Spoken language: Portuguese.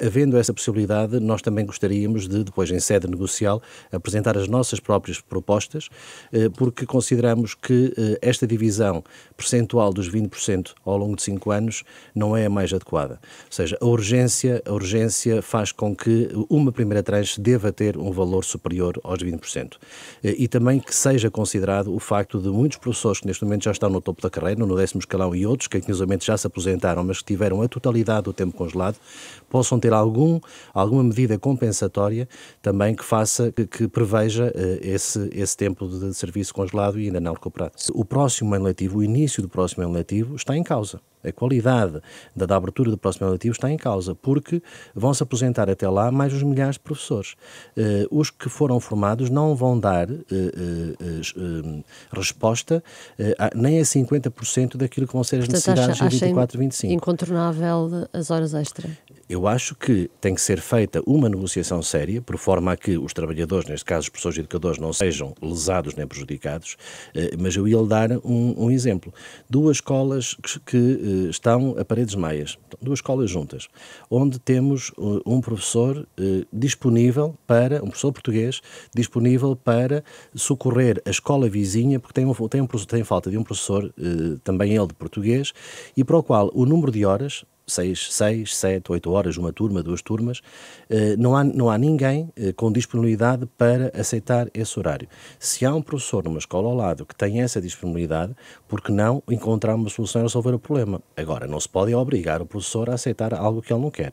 havendo essa possibilidade, nós também gostaríamos de, depois em sede negocial, apresentar as nossas próprias propostas, eh, porque consideramos que eh, esta divisão percentual dos 20% ao longo de 5 anos não é a mais adequada. Ou seja, a urgência, a urgência faz com que uma primeira tranche deva ter um valor superior aos 20%. Eh, e também que seja considerado o facto de muitos professores que neste momento já estão no topo da carreira, no décimo escalão, e outros que, inclusive, já se aposentaram, mas que tiveram a totalidade do tempo congelado, possam ter ter algum, alguma medida compensatória também que faça, que, que preveja uh, esse, esse tempo de serviço congelado e ainda não recuperado. O próximo ano letivo, o início do próximo ano letivo, está em causa a qualidade da, da abertura do próximo eletivo está em causa, porque vão-se aposentar até lá mais os milhares de professores. Uh, os que foram formados não vão dar uh, uh, resposta a, nem a 50% daquilo que vão ser as necessidades acha, de 24 25. incontornável as horas extra? Eu acho que tem que ser feita uma negociação séria, por forma a que os trabalhadores, neste caso os professores e educadores, não sejam lesados nem prejudicados, mas eu ia lhe dar um, um exemplo. Duas escolas que, que eh, estão a Paredes meias, duas escolas juntas, onde temos eh, um professor eh, disponível para, um professor português, disponível para socorrer a escola vizinha, porque tem, um, tem, um, tem falta de um professor, também ele de português, e para o qual o número de horas seis, seis, sete, oito horas, uma turma, duas turmas, eh, não há, não há ninguém eh, com disponibilidade para aceitar esse horário. Se há um professor numa escola ao lado que tem essa disponibilidade, por que não encontrar uma solução e resolver o problema? Agora, não se pode obrigar o professor a aceitar algo que ele não quer.